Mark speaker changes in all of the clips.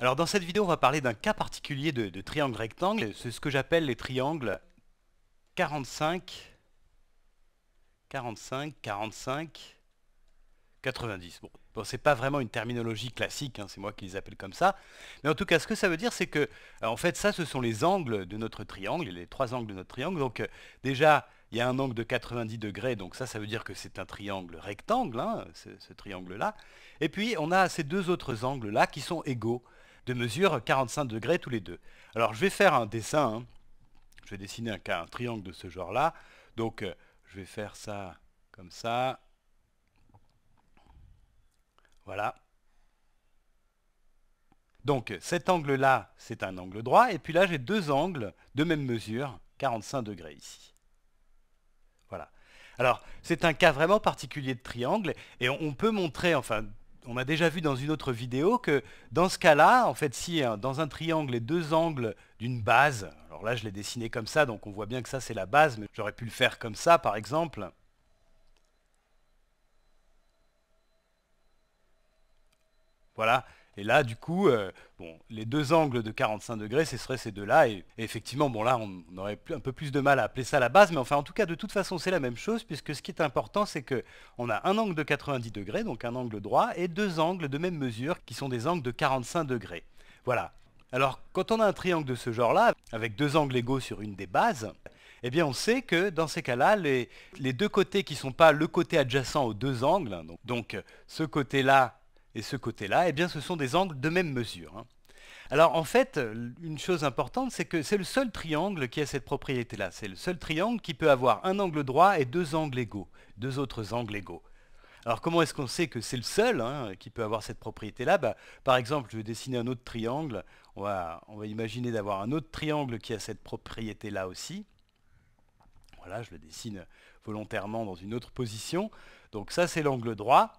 Speaker 1: Alors dans cette vidéo, on va parler d'un cas particulier de, triangle rectangle. C'est ce que j'appelle les triangles 45, 45, 45, 90. Bon, bon c'est pas vraiment une terminologie classique, hein, c'est moi qui les appelle comme ça. Mais en tout cas, ce que ça veut dire, c'est que, euh, en fait, ça, ce sont les angles de notre triangle, les trois angles de notre triangle. Donc euh, déjà, il y a un angle de 90 degrés, donc ça, ça veut dire que c'est un triangle rectangle, hein, ce triangle-là. Et puis, on a ces deux autres angles-là qui sont égaux de mesure 45 degrés tous les deux. Alors je vais faire un dessin, hein. je vais dessiner un, un triangle de ce genre-là, donc euh, je vais faire ça comme ça, voilà. Donc cet angle-là, c'est un angle droit, et puis là j'ai deux angles de même mesure, 45 degrés ici. Voilà. Alors, c'est un cas vraiment particulier de triangle, et on peut montrer, enfin, on a déjà vu dans une autre vidéo que dans ce cas-là, en fait, si hein, dans un triangle les deux angles d'une base, alors là je l'ai dessiné comme ça, donc on voit bien que ça c'est la base, mais j'aurais pu le faire comme ça par exemple. Voilà, et là, du coup, euh, les deux angles de 45 degrés, ce serait ces deux-là. Et, effectivement, bon là, on, aurait un peu plus de mal à appeler ça la base, mais enfin, en tout cas, de toute façon, c'est la même chose, puisque ce qui est important, c'est qu'on a un angle de 90 degrés, donc un angle droit, et deux angles de même mesure, qui sont des angles de 45 degrés. Voilà. Alors, quand on a un triangle de ce genre-là, avec deux angles égaux sur une des bases, eh bien on sait que dans ces cas-là, les, deux côtés qui ne sont pas le côté adjacent aux deux angles, hein, donc ce côté-là et ce côté-là, eh bien, ce sont des angles de même mesure. Hein. Alors en fait, une chose importante, c'est que c'est le seul triangle qui a cette propriété-là. C'est le seul triangle qui peut avoir un angle droit et deux angles égaux, deux autres angles égaux. Alors comment est-ce qu'on sait que c'est le seul hein, qui peut avoir cette propriété-là bah, Par exemple, je vais dessiner un autre triangle. on va imaginer d'avoir un autre triangle qui a cette propriété-là aussi. Voilà, je le dessine volontairement dans une autre position. Donc ça, c'est l'angle droit.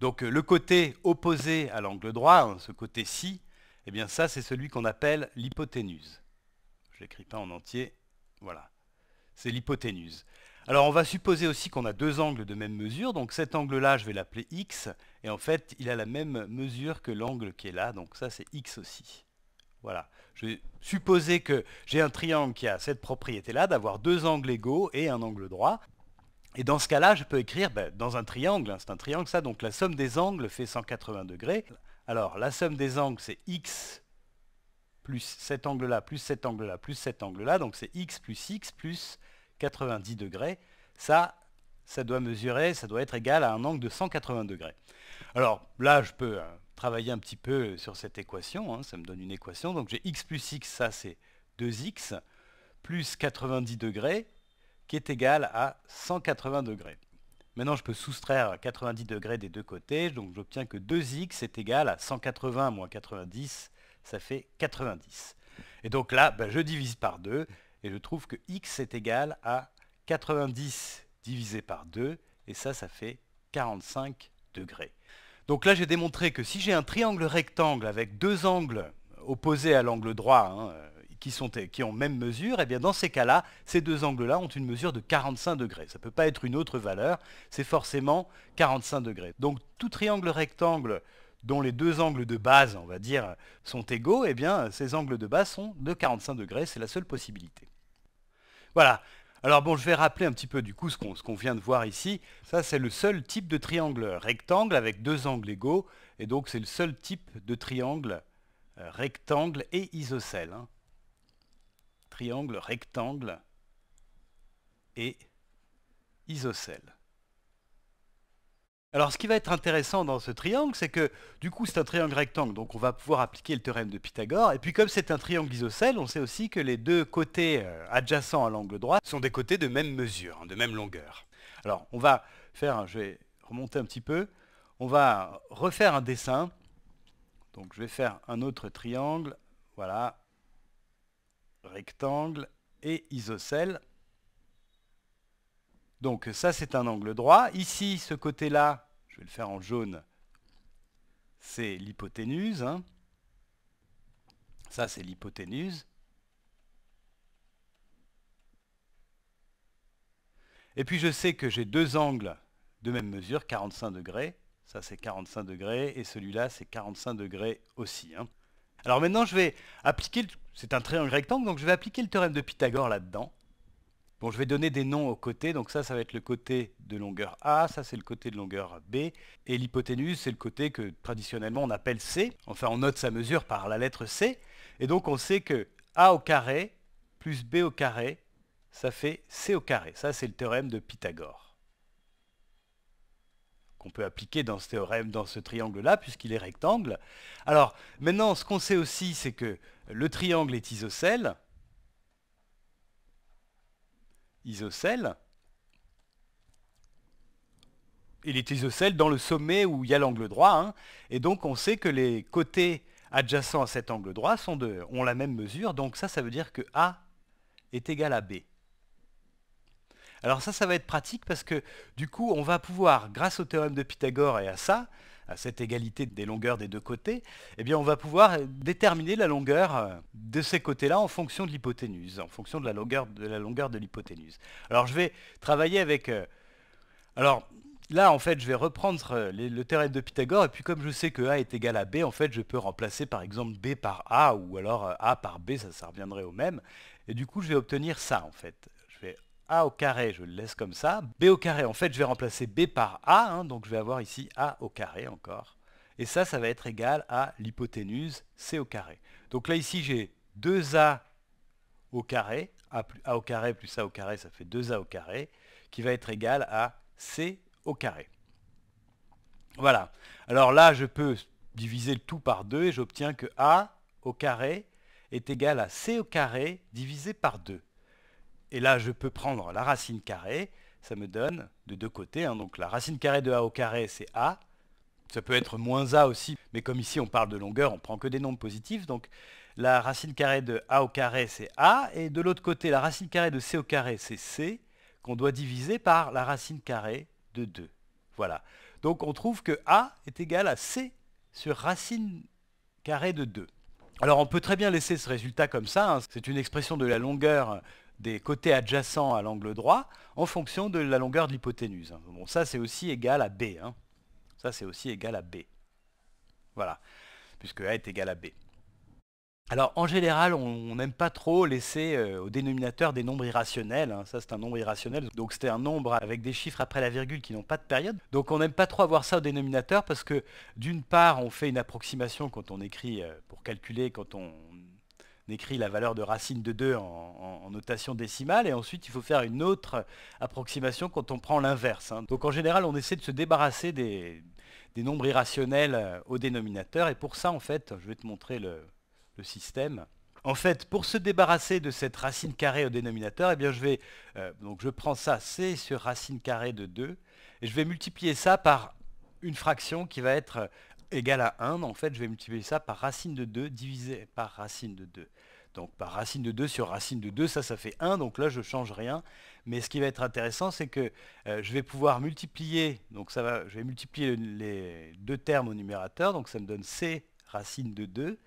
Speaker 1: Donc euh, le côté opposé à l'angle droit, hein, ce côté ci eh bien ça c'est celui qu'on appelle l'hypoténuse. Je ne l'écris pas en entier, voilà. C'est l'hypoténuse. Alors on va supposer aussi qu'on a deux angles de même mesure, donc cet angle-là je vais l'appeler x, et en fait il a la même mesure que l'angle qui est là, donc ça c'est x aussi. Voilà. Je vais supposer que j'ai un triangle qui a cette propriété-là, d'avoir deux angles égaux et un angle droit. Et dans ce cas-là, je peux écrire ben, dans un triangle, hein, c'est un triangle ça, donc la somme des angles fait 180 degrés. Alors la somme des angles c'est x plus cet angle-là, plus cet angle-là, plus cet angle-là, donc c'est x plus x plus 90 degrés. Ça, ça doit mesurer, ça doit être égal à un angle de 180 degrés. Alors là, je peux hein, travailler un petit peu sur cette équation, hein. ça me donne une équation, donc j'ai x plus x, ça c'est 2x, plus 90 degrés, qui est égal à 180 degrés. Maintenant, je peux soustraire 90 degrés des deux côtés, donc j'obtiens que 2x est égal à 180 moins 90, ça fait 90. Et donc là, ben, je divise par 2, et je trouve que x est égal à 90 divisé par 2, et ça, ça fait 45 degrés. Donc là, j'ai démontré que si j'ai un triangle rectangle avec deux angles opposés à l'angle droit, hein, eh, qui, ont même mesure, eh bien dans ces cas-là, ces deux angles-là ont une mesure de 45 degrés. Ça ne peut pas être une autre valeur, c'est forcément 45 degrés. Donc tout triangle rectangle dont les deux angles de base, on va dire, sont égaux, eh bien ces angles de base sont de 45 degrés, c'est la seule possibilité. Voilà. Alors bon, je vais rappeler un petit peu du coup ce qu'on vient de voir ici. Ça, c'est le seul type de triangle rectangle avec deux angles égaux, et donc c'est le seul type de triangle euh, rectangle et isocèle. Hein triangle, rectangle et isocèle. Alors ce qui va être intéressant dans ce triangle, c'est que du coup c'est un triangle rectangle, donc on va pouvoir appliquer le théorème de Pythagore. Et puis comme c'est un triangle isocèle, on sait aussi que les deux côtés euh, adjacents à l'angle droit sont des côtés de même mesure, hein, de même longueur. Alors on va faire, je vais remonter un petit peu, on va refaire un dessin. Donc je vais faire un autre triangle, voilà, rectangle et isocèle. Donc ça, c'est un angle droit. Ici, ce côté-là, je vais le faire en jaune, c'est l'hypoténuse. Hein. Ça, c'est l'hypoténuse. Et puis je sais que j'ai deux angles de même mesure, 45 degrés. Ça, c'est 45 degrés. Et celui-là, c'est 45 degrés aussi. Hein. Alors maintenant, je vais appliquer, c'est un triangle rectangle, donc je vais appliquer le théorème de Pythagore là-dedans. Bon, je vais donner des noms aux côtés, donc ça, ça va être le côté de longueur A, ça c'est le côté de longueur B, et l'hypoténuse, c'est le côté que traditionnellement on appelle C, enfin on note sa mesure par la lettre C, et donc on sait que A au carré plus B au carré, ça fait C au carré, ça c'est le théorème de Pythagore. On peut appliquer dans ce théorème, dans ce triangle-là, puisqu'il est rectangle. Alors, maintenant, ce qu'on sait aussi, c'est que le triangle est isocèle. Isocèle. Il est isocèle dans le sommet où il y a l'angle droit. Hein. et donc, on sait que les côtés adjacents à cet angle droit sont ont la même mesure. Donc ça, ça veut dire que A est égal à B. Alors ça, ça va être pratique parce que du coup, on va pouvoir, grâce au théorème de Pythagore et à ça, à cette égalité des longueurs des deux côtés, eh bien on va pouvoir déterminer la longueur euh, de ces côtés-là en fonction de l'hypoténuse, en fonction de la longueur de la longueur de l'hypoténuse. Alors je vais travailler avec... Euh, alors là, en fait, je vais reprendre euh, le théorème de Pythagore, et puis comme je sais que A est égal à B, en fait, je peux remplacer par exemple B par A, ou alors A par B, ça, ça reviendrait au même. Et du coup, je vais obtenir ça, en fait. A au carré, je le laisse comme ça. B au carré, en fait, je vais remplacer B par A, hein, donc je vais avoir ici A au carré encore. Et ça, ça va être égal à l'hypoténuse C au carré. Donc là, ici, j'ai 2A au carré, A, au carré plus A au carré, ça fait 2A au carré, qui va être égal à C au carré. Voilà. Alors là, je peux diviser le tout par 2 et j'obtiens que A au carré est égal à C au carré divisé par 2. Et là, je peux prendre la racine carrée. Ça me donne de deux côtés. Hein. donc la racine carrée de a au carré, c'est a. Ça peut être moins a aussi, mais comme ici on parle de longueur, on prend que des nombres positifs. Donc la racine carrée de a au carré, c'est a. Et de l'autre côté, la racine carrée de c au carré, c'est c, qu'on doit diviser par la racine carrée de 2. Voilà. Donc on trouve que a est égal à c sur racine carrée de 2. Alors on peut très bien laisser ce résultat comme ça, hein. c'est une expression de la longueur des côtés adjacents à l'angle droit en fonction de la longueur de l'hypoténuse. Bon, ça c'est aussi égal à B. Hein. Ça c'est aussi égal à B. Voilà, puisque A est égal à B. Alors en général, on n'aime pas trop laisser euh, au dénominateur des nombres irrationnels. Hein. Ça c'est un nombre irrationnel, donc c'était un nombre avec des chiffres après la virgule qui n'ont pas de période. Donc on n'aime pas trop avoir ça au dénominateur parce que d'une part on fait une approximation quand on écrit euh, pour calculer, quand on écrit la valeur de racine de 2 en, notation décimale, et ensuite il faut faire une autre approximation quand on prend l'inverse. Hein. Donc en général, on essaie de se débarrasser des, nombres irrationnels euh, au dénominateur, et pour ça, en fait, je vais te montrer le, système. En fait, pour se débarrasser de cette racine carrée au dénominateur, eh bien je vais, euh, donc je prends ça, c sur racine carrée de 2, et je vais multiplier ça par une fraction qui va être euh, égale à 1. En fait, je vais multiplier ça par racine de 2 divisé par racine de 2. Donc par racine de 2 sur racine de 2, ça, ça fait 1, donc là, je ne change rien. Mais ce qui va être intéressant, c'est que euh, je vais pouvoir multiplier, donc ça va, je vais multiplier les deux termes au numérateur, donc ça me donne C racine de 2.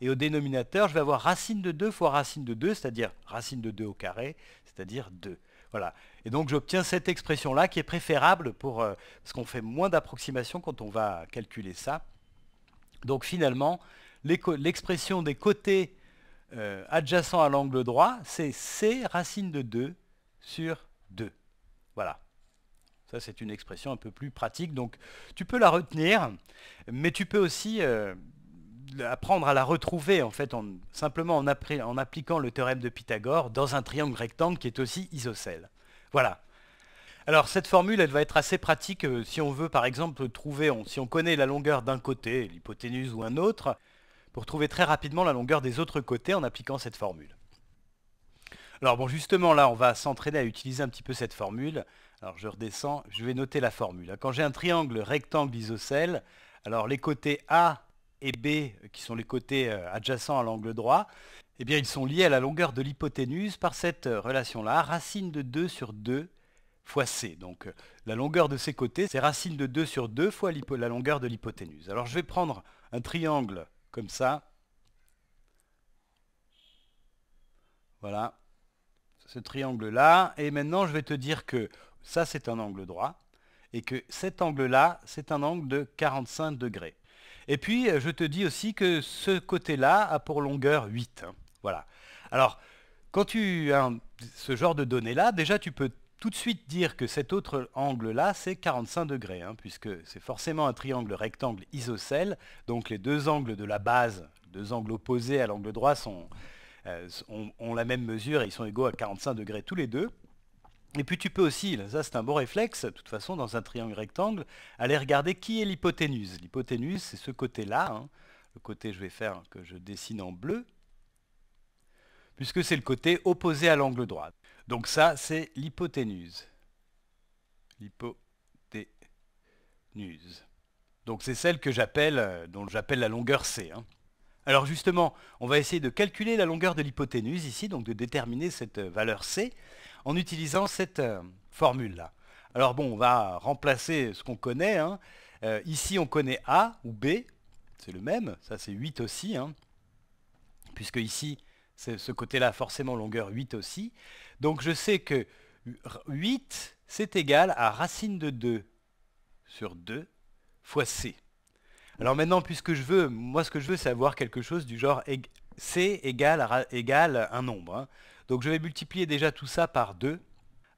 Speaker 1: Et au dénominateur, je vais avoir racine de 2 fois racine de 2, c'est-à-dire racine de 2 au carré, c'est-à-dire 2. Voilà. Et donc j'obtiens cette expression-là qui est préférable pour, euh, parce qu'on fait moins d'approximations quand on va calculer ça. Donc finalement, l'expression des côtés euh, adjacent à l'angle droit, c'est C racine de 2 sur 2. Voilà. Ça, c'est une expression un peu plus pratique. Donc, tu peux la retenir, mais tu peux aussi euh, apprendre à la retrouver, en fait, simplement en, appliquant le théorème de Pythagore dans un triangle rectangle qui est aussi isocèle. Voilà. Alors cette formule, elle va être assez pratique euh, si on veut par exemple trouver, si on connaît la longueur d'un côté, l'hypoténuse ou un autre, pour trouver très rapidement la longueur des autres côtés en appliquant cette formule. Alors bon, justement, là, on va s'entraîner à utiliser un petit peu cette formule. Alors je redescends, je vais noter la formule. Hein. Quand j'ai un triangle rectangle isocèle, alors les côtés A et B, euh, qui sont les côtés euh, adjacents à l'angle droit, eh bien ils sont liés à la longueur de l'hypoténuse par cette euh, relation-là, racine de 2 sur 2 fois C. Donc la longueur de ces côtés, c'est racine de 2 sur 2 fois la longueur de l'hypoténuse. Alors je vais prendre un triangle ça. Voilà, ce triangle-là. Et maintenant, je vais te dire que ça, c'est un angle droit. Et que cet angle-là, c'est un angle de 45 degrés. Et puis, euh, je te dis aussi que ce côté-là a pour longueur 8. Hein. Voilà. Alors, quand tu as ce genre de données-là, déjà, tu peux tout de suite dire que cet autre angle-là, c'est 45 degrés, hein, puisque c'est forcément un triangle rectangle isocèle, donc les deux angles de la base, deux angles opposés à l'angle droit euh, ont, la même mesure et ils sont égaux à 45 degrés tous les deux. Et puis tu peux aussi, ça c'est un bon réflexe, de toute façon dans un triangle rectangle, aller regarder qui est l'hypoténuse. L'hypoténuse c'est ce côté-là, hein, le côté je vais faire que je dessine en bleu, puisque c'est le côté opposé à l'angle droit. Donc ça, c'est l'hypoténuse. L'hypoténuse. Donc c'est celle que j'appelle, euh, dont j'appelle la longueur C. Hein. Alors justement, on va essayer de calculer la longueur de l'hypoténuse ici, donc de déterminer cette euh, valeur C, en utilisant cette euh, formule-là. Alors bon, on va remplacer ce qu'on connaît. Hein. ici, on connaît A ou B, c'est le même, ça c'est 8 aussi, hein, puisque ici, ce côté-là, forcément longueur 8 aussi. Donc je sais que 8, c'est égal à racine de 2 sur 2 fois c. Alors maintenant, puisque je veux, moi ce que je veux, c'est avoir quelque chose du genre c égale, un nombre. Hein. Donc je vais multiplier déjà tout ça par 2.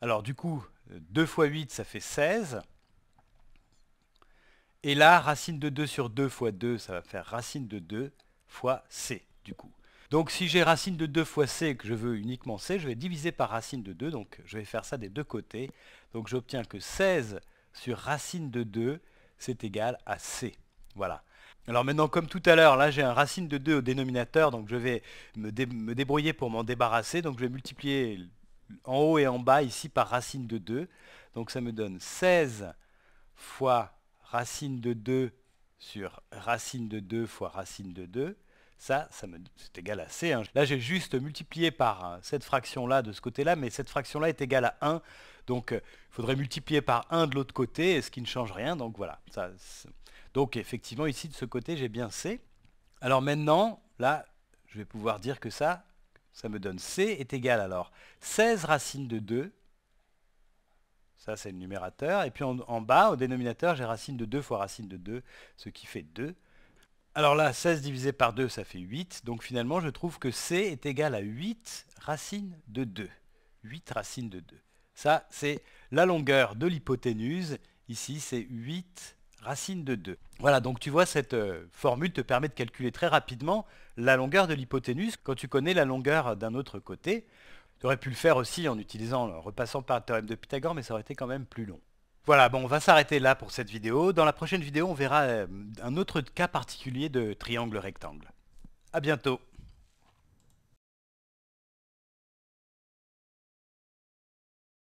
Speaker 1: Alors du coup, 2 fois 8, ça fait 16. Et là, racine de 2 sur 2 fois 2, ça va faire racine de 2 fois c, du coup. Donc si j'ai racine de 2 fois c que je veux uniquement c, je vais diviser par racine de 2, donc je vais faire ça des deux côtés. Donc j'obtiens que 16 sur racine de 2, c'est égal à c. Voilà. Alors maintenant, comme tout à l'heure, là j'ai un racine de 2 au dénominateur, donc je vais me débrouiller pour m'en débarrasser. Donc je vais multiplier en haut et en bas ici par racine de 2. Donc ça me donne 16 fois racine de 2 sur racine de 2 fois racine de 2 ça, ça me, c'est égal à C. Hein. Là, j'ai juste multiplié par hein, cette fraction-là de ce côté-là, mais cette fraction-là est égale à 1. Donc, euh, il faudrait multiplier par 1 de l'autre côté, ce qui ne change rien. Donc, voilà. donc, effectivement, ici, de ce côté, j'ai bien C. Alors maintenant, là, je vais pouvoir dire que ça, ça me donne C est égal alors 16 racines de 2. Ça, c'est le numérateur. Et puis en, en bas, au dénominateur, j'ai racine de 2 fois racine de 2, ce qui fait 2 alors là, 16 divisé par 2, ça fait 8. Donc finalement, je trouve que C est égal à 8 racines de 2. 8 racines de 2. Ça, c'est la longueur de l'hypoténuse. Ici, c'est 8 racines de 2. Voilà, donc tu vois, cette euh, formule te permet de calculer très rapidement la longueur de l'hypoténuse quand tu connais la longueur d'un autre côté. Tu aurais pu le faire aussi en utilisant, en repassant par le théorème de Pythagore, mais ça aurait été quand même plus long. Voilà, bon, on va s'arrêter là pour cette vidéo. Dans la prochaine vidéo, on verra euh, un autre cas particulier de triangle rectangle. A bientôt